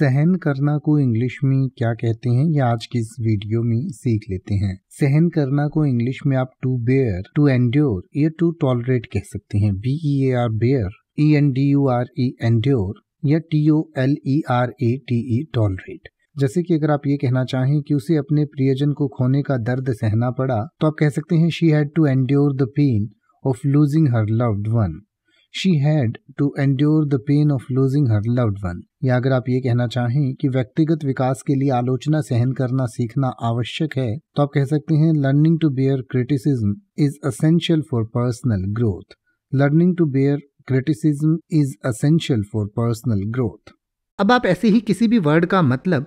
सहन करना को इंग्लिश में क्या कहते हैं ये आज की इस वीडियो में सीख लेते हैं सहन करना को इंग्लिश में आप टू बेयर टू एंड्योर या टू टॉलरेट कह सकते हैं B E A R bear E N D U R E endure या T O L E R A T E tolerate जैसे कि अगर आप ये कहना चाहें कि उसे अपने प्रियजन को खोने का दर्द सहना पड़ा तो आप कह सकते हैं she had to endure the pain of losing her loved one she had to endure the pain of losing her loved one या अगर आप ये कहना चाहें कि व्यक्तिगत विकास के लिए आलोचना सहन करना सीखना आवश्यक है तो आप कह सकते हैं learning to bear criticism is essential for personal growth learning to bear criticism is essential for personal growth अब आप ऐसे ही किसी भी वर्ड का मतलब